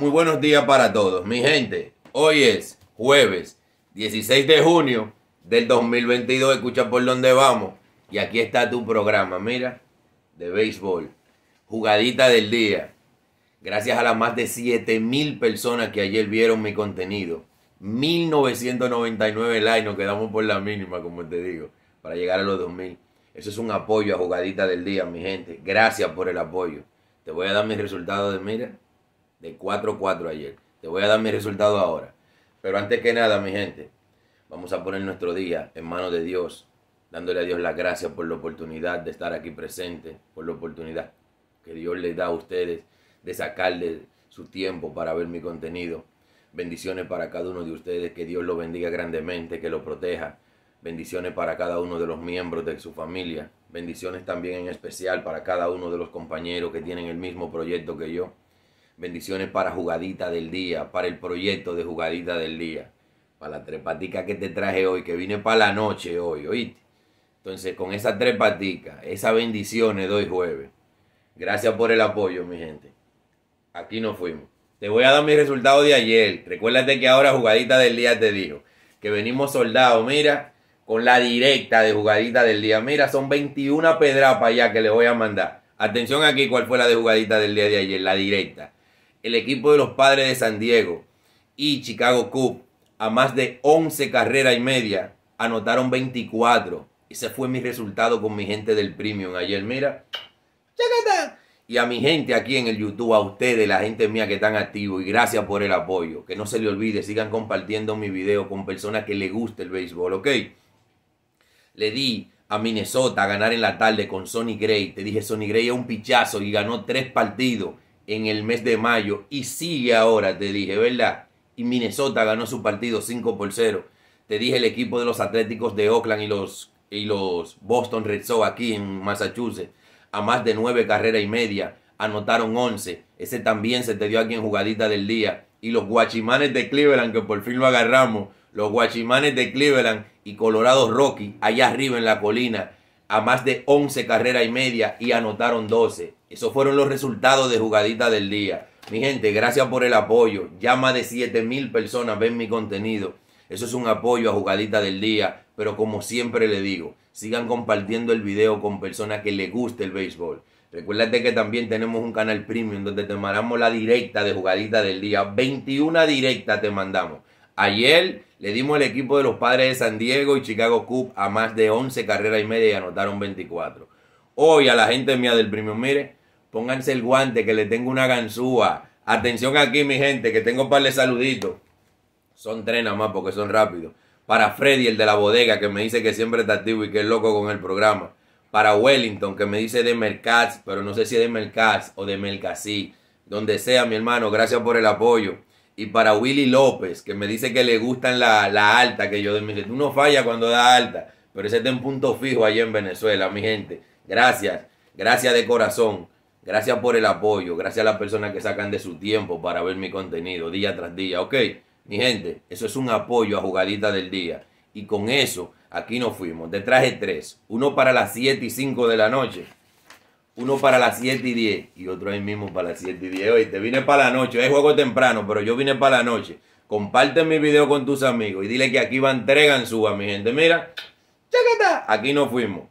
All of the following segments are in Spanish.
Muy buenos días para todos, mi gente. Hoy es jueves 16 de junio del 2022. Escucha por dónde vamos. Y aquí está tu programa, mira, de béisbol. Jugadita del día. Gracias a las más de 7000 mil personas que ayer vieron mi contenido. 1999 likes, nos quedamos por la mínima, como te digo, para llegar a los 2000. Eso es un apoyo a Jugadita del Día, mi gente. Gracias por el apoyo. Te voy a dar mis resultados de mira de 4-4 ayer. Te voy a dar mi resultado ahora. Pero antes que nada, mi gente, vamos a poner nuestro día en manos de Dios, dándole a Dios las gracias por la oportunidad de estar aquí presente, por la oportunidad que Dios les da a ustedes de sacarle su tiempo para ver mi contenido. Bendiciones para cada uno de ustedes, que Dios lo bendiga grandemente, que lo proteja. Bendiciones para cada uno de los miembros de su familia. Bendiciones también en especial para cada uno de los compañeros que tienen el mismo proyecto que yo. Bendiciones para Jugadita del Día, para el proyecto de Jugadita del Día, para la trepatica que te traje hoy, que vine para la noche hoy, ¿oíste? Entonces, con esa trepatica, esas bendiciones doy jueves. Gracias por el apoyo, mi gente. Aquí nos fuimos. Te voy a dar mi resultado de ayer. Recuérdate que ahora Jugadita del Día te dijo que venimos soldados, mira, con la directa de Jugadita del Día. Mira, son 21 pedras para allá que le voy a mandar. Atención aquí, cuál fue la de Jugadita del Día de ayer, la directa el equipo de los Padres de San Diego y Chicago Cubs a más de 11 carreras y media anotaron 24. Ese fue mi resultado con mi gente del Premium ayer. Mira. Y a mi gente aquí en el YouTube, a ustedes, la gente mía que están activos, y gracias por el apoyo. Que no se le olvide, sigan compartiendo mi video con personas que les guste el béisbol, ¿ok? Le di a Minnesota a ganar en la tarde con Sonny Gray. Te dije, Sonny Gray es un pichazo y ganó tres partidos en el mes de mayo y sigue ahora, te dije, ¿verdad? Y Minnesota ganó su partido 5 por 0. Te dije el equipo de los Atléticos de Oakland y los, y los Boston Red Sox aquí en Massachusetts a más de 9 carreras y media. Anotaron 11. Ese también se te dio aquí en jugadita del día. Y los Guachimanes de Cleveland, que por fin lo agarramos. Los Guachimanes de Cleveland y Colorado Rocky, allá arriba en la colina, a más de 11 carreras y media y anotaron 12 esos fueron los resultados de jugadita del día. Mi gente, gracias por el apoyo. Ya más de 7000 mil personas ven mi contenido. Eso es un apoyo a jugadita del día. Pero como siempre le digo, sigan compartiendo el video con personas que les guste el béisbol. Recuérdate que también tenemos un canal premium donde te mandamos la directa de jugadita del día. 21 directa te mandamos. Ayer le dimos el equipo de los padres de San Diego y Chicago Cup a más de 11 carreras y media y anotaron 24. Hoy a la gente mía del premium, mire, Pónganse el guante que le tengo una ganzúa. Atención aquí, mi gente, que tengo para de saluditos. Son tres nada más porque son rápidos. Para Freddy, el de la bodega, que me dice que siempre está activo y que es loco con el programa. Para Wellington, que me dice de Mercats, pero no sé si es de Mercats o de Mercasí. Donde sea, mi hermano, gracias por el apoyo. Y para Willy López, que me dice que le gustan la, alta, que yo de mi tú no falla cuando da alta, pero ese está en punto fijo allá en Venezuela, mi gente. Gracias, gracias de corazón. Gracias por el apoyo, gracias a las personas que sacan de su tiempo para ver mi contenido día tras día. Ok, mi gente, eso es un apoyo a jugadita del día. Y con eso, aquí nos fuimos. Te traje tres. Uno para las 7 y 5 de la noche. Uno para las 7 y 10. Y otro ahí mismo para las 7 y 10. Oye, te vine para la noche. Es juego temprano, pero yo vine para la noche. Comparte mi video con tus amigos y dile que aquí va entregan suba, mi gente. Mira, está? Aquí nos fuimos.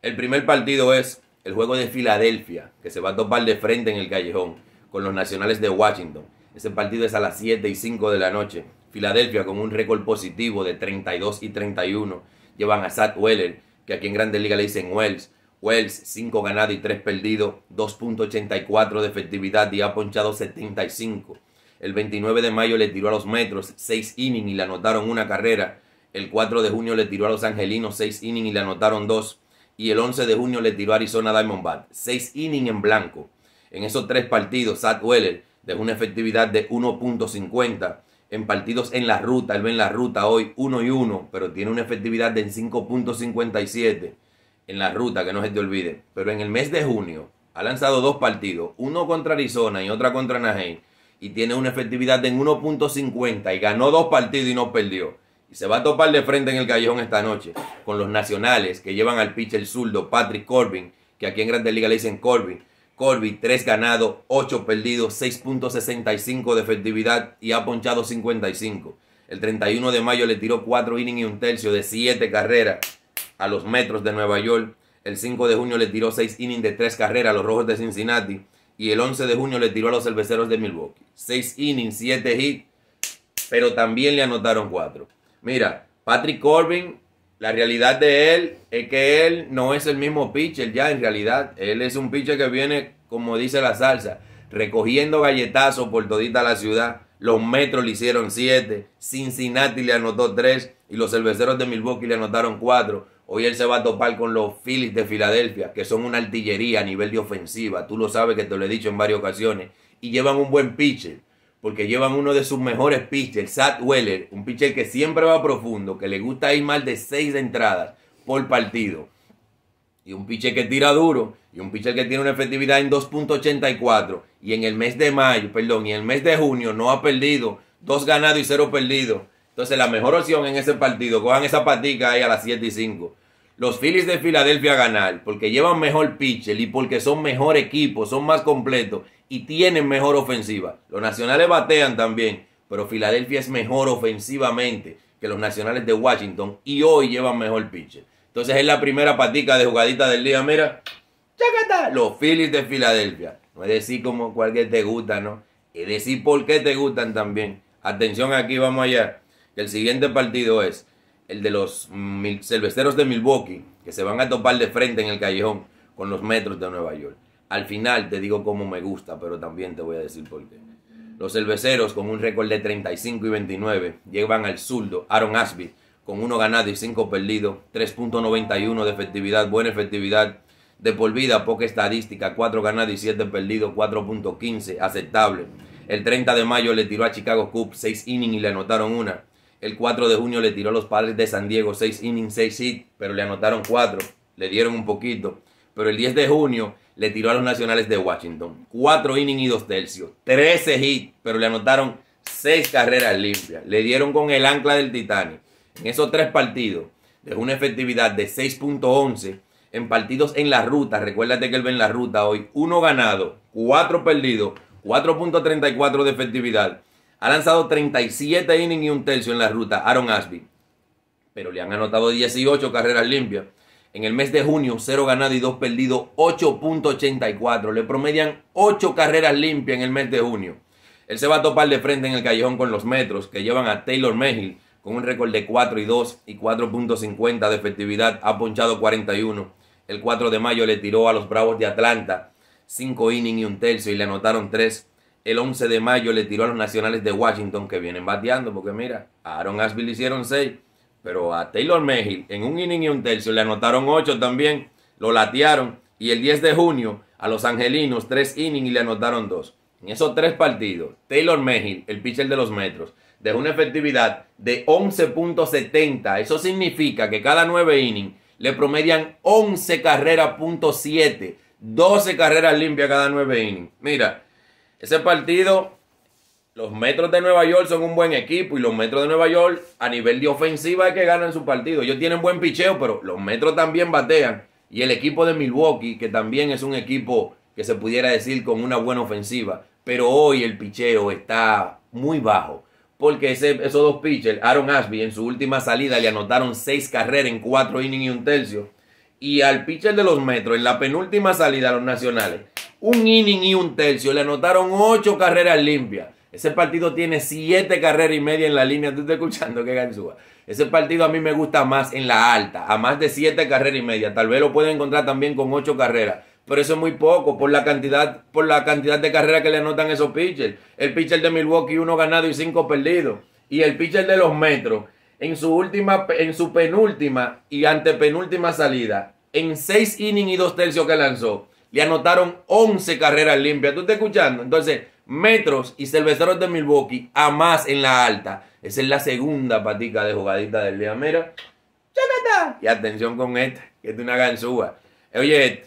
El primer partido es el juego de Filadelfia, que se va a topar de frente en el callejón con los Nacionales de Washington. Ese partido es a las 7 y 5 de la noche. Filadelfia con un récord positivo de 32 y 31. Llevan a Zach Weller, que aquí en Grandes Ligas le dicen Wells. Wells, 5 ganado y 3 perdido. 2.84 de efectividad y ha ponchado 75. El 29 de mayo le tiró a los Metros 6 innings y le anotaron una carrera. El 4 de junio le tiró a los Angelinos 6 innings y le anotaron 2 y el 11 de junio le tiró a Arizona Diamondback. Seis innings en blanco. En esos tres partidos, Zach Weller dejó una efectividad de 1.50. En partidos en la ruta, él ve en la ruta hoy 1 y 1, pero tiene una efectividad de 5.57 en la ruta, que no se te olvide. Pero en el mes de junio ha lanzado dos partidos, uno contra Arizona y otra contra Naheim, y tiene una efectividad de 1.50 y ganó dos partidos y no perdió. Y se va a topar de frente en el callejón esta noche con los nacionales que llevan al pitcher zurdo Patrick Corbin, que aquí en Grandes Ligas le dicen Corbin. Corbin, 3 ganados, 8 perdidos, 6.65 de efectividad y ha ponchado 55. El 31 de mayo le tiró 4 innings y un tercio de 7 carreras a los Metros de Nueva York. El 5 de junio le tiró 6 innings de 3 carreras a los Rojos de Cincinnati. Y el 11 de junio le tiró a los Cerveceros de Milwaukee. 6 innings, 7 hits, pero también le anotaron cuatro. Mira, Patrick Corbin, la realidad de él es que él no es el mismo pitcher ya en realidad. Él es un pitcher que viene, como dice la salsa, recogiendo galletazos por todita la ciudad. Los Metros le hicieron siete, Cincinnati le anotó tres y los Cerveceros de Milwaukee le anotaron cuatro. Hoy él se va a topar con los Phillies de Filadelfia, que son una artillería a nivel de ofensiva. Tú lo sabes que te lo he dicho en varias ocasiones. Y llevan un buen pitcher porque llevan uno de sus mejores pitchers, Sad Weller, un pitcher que siempre va profundo, que le gusta ir más de seis entradas por partido. Y un pitcher que tira duro, y un pitcher que tiene una efectividad en 2.84. Y en el mes de mayo, perdón, y en el mes de junio no ha perdido, dos ganados y cero perdidos. Entonces la mejor opción en ese partido, cojan esa patica ahí a las 7 y 5 los Phillies de Filadelfia a ganar, porque llevan mejor pitcher y porque son mejor equipo, son más completos y tienen mejor ofensiva. Los nacionales batean también, pero Filadelfia es mejor ofensivamente que los nacionales de Washington y hoy llevan mejor pitcher. Entonces es la primera patica de jugadita del día, mira. ¡Chacata! Los Phillies de Filadelfia. No es decir como cualquier te gusta, ¿no? Es decir por qué te gustan también. Atención aquí, vamos allá. el siguiente partido es el de los cerveceros de Milwaukee, que se van a topar de frente en el callejón con los metros de Nueva York. Al final te digo cómo me gusta, pero también te voy a decir por qué. Los cerveceros con un récord de 35 y 29 llevan al surdo Aaron Ashby con uno ganado y cinco perdido, 3.91 de efectividad, buena efectividad, de por vida, poca estadística, 4 ganados y 7 perdidos, 4.15, aceptable. El 30 de mayo le tiró a Chicago Cubs 6 innings y le anotaron una. El 4 de junio le tiró a los padres de San Diego 6 innings, 6 hits, pero le anotaron 4. Le dieron un poquito. Pero el 10 de junio le tiró a los Nacionales de Washington. 4 innings y 2 tercios. 13 hits, pero le anotaron 6 carreras limpias. Le dieron con el ancla del Titanic. En esos 3 partidos, dejó una efectividad de 6.11 en partidos en la ruta. Recuérdate que él ve en la ruta hoy. 1 ganado, 4 perdidos, 4.34 de efectividad. Ha lanzado 37 innings y un tercio en la ruta Aaron Ashby, pero le han anotado 18 carreras limpias. En el mes de junio, 0 ganado y 2 perdido, 8.84. Le promedian 8 carreras limpias en el mes de junio. Él se va a topar de frente en el callejón con los metros que llevan a Taylor Mejil con un récord de 4 y 2 y 4.50 de efectividad. Ha ponchado 41. El 4 de mayo le tiró a los Bravos de Atlanta 5 innings y un tercio y le anotaron 3 el 11 de mayo le tiró a los Nacionales de Washington que vienen bateando, porque mira, a Aaron Ashby le hicieron 6, pero a Taylor Mejil en un inning y un tercio le anotaron 8 también, lo latearon, y el 10 de junio a los Angelinos 3 innings y le anotaron 2. En esos tres partidos, Taylor Mejil, el pitcher de los metros, dejó una efectividad de 11.70. Eso significa que cada 9 innings le promedian 11 carreras.7, 12 carreras limpias cada 9 innings. Mira, ese partido, los Metros de Nueva York son un buen equipo y los Metros de Nueva York a nivel de ofensiva es que ganan su partido. Ellos tienen buen picheo, pero los Metros también batean. Y el equipo de Milwaukee, que también es un equipo que se pudiera decir con una buena ofensiva, pero hoy el picheo está muy bajo. Porque esos dos pitchers, Aaron Ashby, en su última salida le anotaron seis carreras en cuatro innings y un tercio. Y al pitcher de los metros, en la penúltima salida a los nacionales, un inning y un tercio. Le anotaron ocho carreras limpias. Ese partido tiene siete carreras y media en la línea. ¿Tú estás escuchando que ganzúa? Ese partido a mí me gusta más en la alta, a más de siete carreras y media. Tal vez lo pueden encontrar también con ocho carreras. Pero eso es muy poco por la cantidad, por la cantidad de carreras que le anotan esos pitchers. El pitcher de Milwaukee, uno ganado y cinco perdidos. Y el pitcher de los metros, en su última, en su penúltima y antepenúltima salida, en seis innings y dos tercios que lanzó, le anotaron 11 carreras limpias. ¿Tú estás escuchando? Entonces, Metros y Cerveceros de Milwaukee a más en la alta. Esa es la segunda patica de jugadita del día. Mira. Y atención con esta, que es una ganzúa. Oye,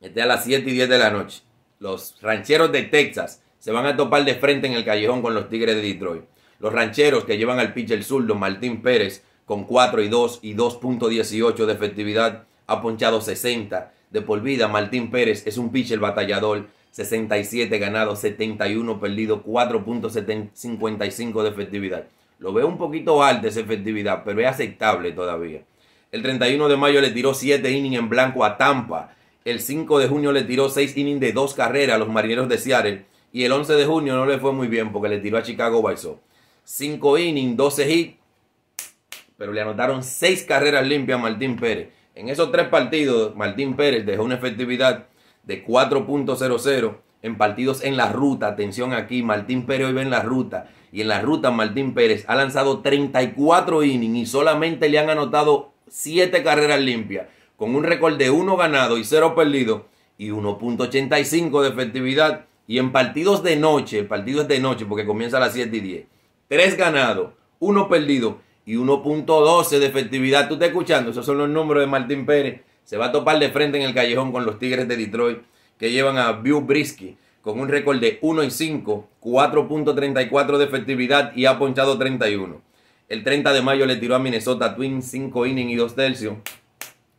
este, a las 7 y 10 de la noche. Los rancheros de Texas se van a topar de frente en el callejón con los Tigres de Detroit. Los rancheros que llevan al pitcher zurdo Martín Pérez con 4 y 2 y 2.18 de efectividad ha ponchado 60 de por vida. Martín Pérez es un pitcher batallador. 67 ganado, 71 perdido, 4.55 de efectividad. Lo veo un poquito alto esa efectividad, pero es aceptable todavía. El 31 de mayo le tiró 7 innings en blanco a Tampa. El 5 de junio le tiró 6 innings de dos carreras a los marineros de Seattle. Y el 11 de junio no le fue muy bien porque le tiró a Chicago Sox. 5 innings, 12 hits. Pero le anotaron 6 carreras limpias a Martín Pérez. En esos tres partidos, Martín Pérez dejó una efectividad de 4.00 en partidos en la ruta. Atención aquí, Martín Pérez hoy en la ruta. Y en la ruta Martín Pérez ha lanzado 34 innings y solamente le han anotado 7 carreras limpias, con un récord de 1 ganado y 0 perdido y 1.85 de efectividad. Y en partidos de noche, partidos de noche porque comienza a las 7 y 10, 3 ganados, 1 perdido y 1.12 de efectividad. ¿Tú estás escuchando? Esos son los números de Martín Pérez. Se va a topar de frente en el callejón con los Tigres de Detroit que llevan a view Brisky con un récord de 1 y 5, 4.34 de efectividad y ha ponchado 31. El 30 de mayo le tiró a Minnesota Twins 5 innings y 2 tercios,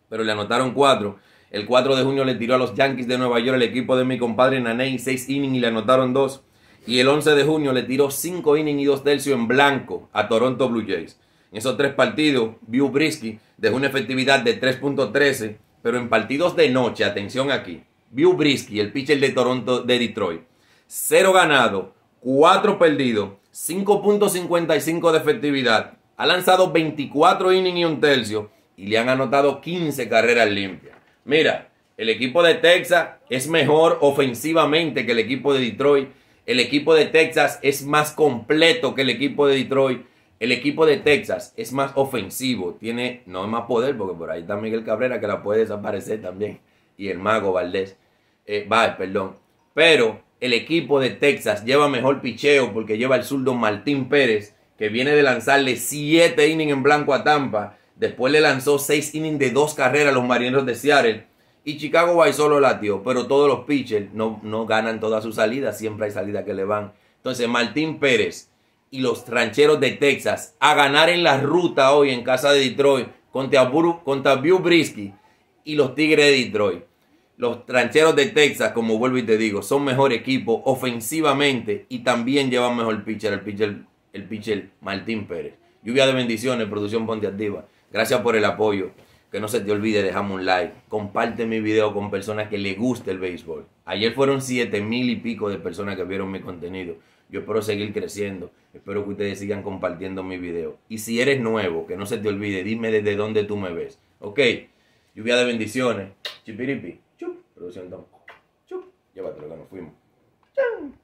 pero le anotaron 4. El 4 de junio le tiró a los Yankees de Nueva York el equipo de mi compadre Naney 6 innings y le anotaron 2. Y el 11 de junio le tiró 5 innings y 2 tercios en blanco a Toronto Blue Jays. En esos tres partidos, View Brisky dejó una efectividad de 3.13, pero en partidos de noche, atención aquí, View Brisky, el pitcher de Toronto de Detroit, 0 ganado, 4 perdidos, 5.55 de efectividad, ha lanzado 24 innings y un tercio y le han anotado 15 carreras limpias. Mira, el equipo de Texas es mejor ofensivamente que el equipo de Detroit. El equipo de Texas es más completo que el equipo de Detroit. El equipo de Texas es más ofensivo, tiene no es más poder, porque por ahí está Miguel Cabrera que la puede desaparecer también. Y el mago Valdés. Eh, vale, perdón. Pero el equipo de Texas lleva mejor picheo porque lleva el zurdo Martín Pérez, que viene de lanzarle 7 innings en blanco a Tampa. Después le lanzó 6 innings de dos carreras a los marineros de Seattle. Y Chicago va y solo latió, pero todos los pitchers no, no ganan todas sus salidas, siempre hay salidas que le van. Entonces, Martín Pérez, y los rancheros de Texas a ganar en la ruta hoy en casa de Detroit contra, Bill Brisky y los Tigres de Detroit. Los rancheros de Texas, como vuelvo y te digo, son mejor equipo ofensivamente y también llevan mejor pitcher, el pitcher, el pitcher Martín Pérez. Lluvia de bendiciones, producción Ponte Activa. Gracias por el apoyo. Que no se te olvide, dejame un like. Comparte mi video con personas que le guste el béisbol. Ayer fueron 7 mil y pico de personas que vieron mi contenido. Yo espero seguir creciendo. Espero que ustedes sigan compartiendo mis videos. Y si eres nuevo, que no se te olvide, dime desde dónde tú me ves. Ok, lluvia de bendiciones. Chipiripi. Chup. Producción Tom. Chup. Llévatelo que nos fuimos. Chau.